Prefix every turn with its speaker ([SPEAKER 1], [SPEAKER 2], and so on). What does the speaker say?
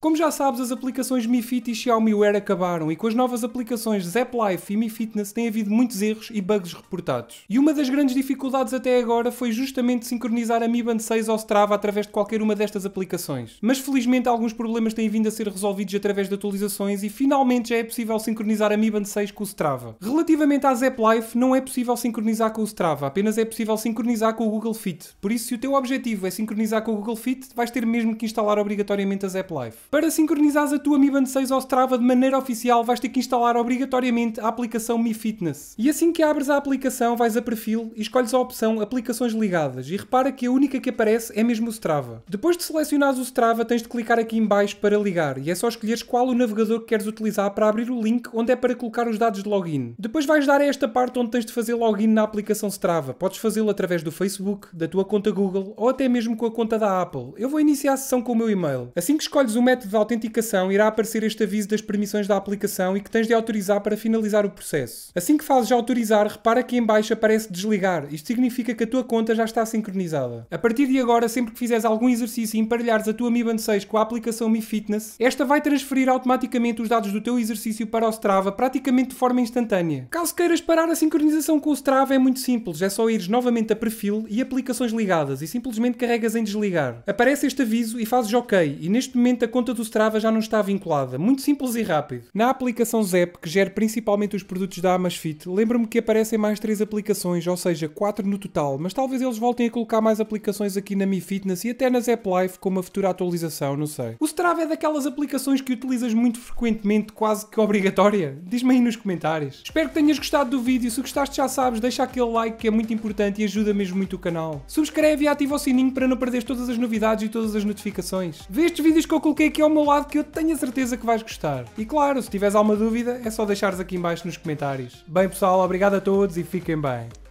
[SPEAKER 1] Como já sabes, as aplicações Mi Fit e Xiaomi Wear acabaram e com as novas aplicações Zap Life e Mi Fitness tem havido muitos erros e bugs reportados. E uma das grandes dificuldades até agora foi justamente sincronizar a Mi Band 6 ao Strava através de qualquer uma destas aplicações. Mas felizmente alguns problemas têm vindo a ser resolvidos através de atualizações e finalmente já é possível sincronizar a Mi Band 6 com o Strava. Relativamente à Zap Life, não é possível sincronizar com o Strava, apenas é possível sincronizar com o Google Fit. Por isso, se o teu objetivo é sincronizar com o Google Fit, vais ter mesmo que instalar obrigatoriamente a Zap Life. Para sincronizares a tua Mi Band 6 ao Strava de maneira oficial, vais ter que instalar obrigatoriamente a aplicação Mi Fitness. E assim que abres a aplicação, vais a perfil e escolhes a opção Aplicações ligadas e repara que a única que aparece é mesmo o Strava. Depois de selecionares o Strava, tens de clicar aqui em baixo para ligar e é só escolheres qual o navegador que queres utilizar para abrir o link onde é para colocar os dados de login. Depois vais dar a esta parte onde tens de fazer login na aplicação Strava. Podes fazê-lo através do Facebook, da tua conta Google ou até mesmo com a conta da Apple. Eu vou iniciar a sessão com o meu e-mail. Assim que escolhes o método site de autenticação irá aparecer este aviso das permissões da aplicação e que tens de autorizar para finalizar o processo. Assim que fazes autorizar, repara que em baixo aparece desligar. Isto significa que a tua conta já está sincronizada. A partir de agora, sempre que fizeres algum exercício e emparelhares a tua Mi Band 6 com a aplicação Mi Fitness, esta vai transferir automaticamente os dados do teu exercício para o Strava praticamente de forma instantânea. Caso queiras parar a sincronização com o Strava é muito simples, é só ires novamente a perfil e aplicações ligadas e simplesmente carregas em desligar. Aparece este aviso e fazes OK e neste momento a conta conta do Strava já não está vinculada. Muito simples e rápido. Na aplicação Zep, que gera principalmente os produtos da Amazfit, lembro-me que aparecem mais 3 aplicações, ou seja, 4 no total, mas talvez eles voltem a colocar mais aplicações aqui na Mi Fitness e até na Zep Life com uma futura atualização, não sei. O Strava é daquelas aplicações que utilizas muito frequentemente, quase que obrigatória? Diz-me aí nos comentários. Espero que tenhas gostado do vídeo, se gostaste já sabes, deixa aquele like que é muito importante e ajuda mesmo muito o canal. Subscreve e ativa o sininho para não perderes todas as novidades e todas as notificações. Vê estes vídeos que eu coloquei aqui que é o meu lado que eu tenho a certeza que vais gostar. E claro, se tiveres alguma dúvida, é só deixares aqui embaixo nos comentários. Bem pessoal, obrigado a todos e fiquem bem.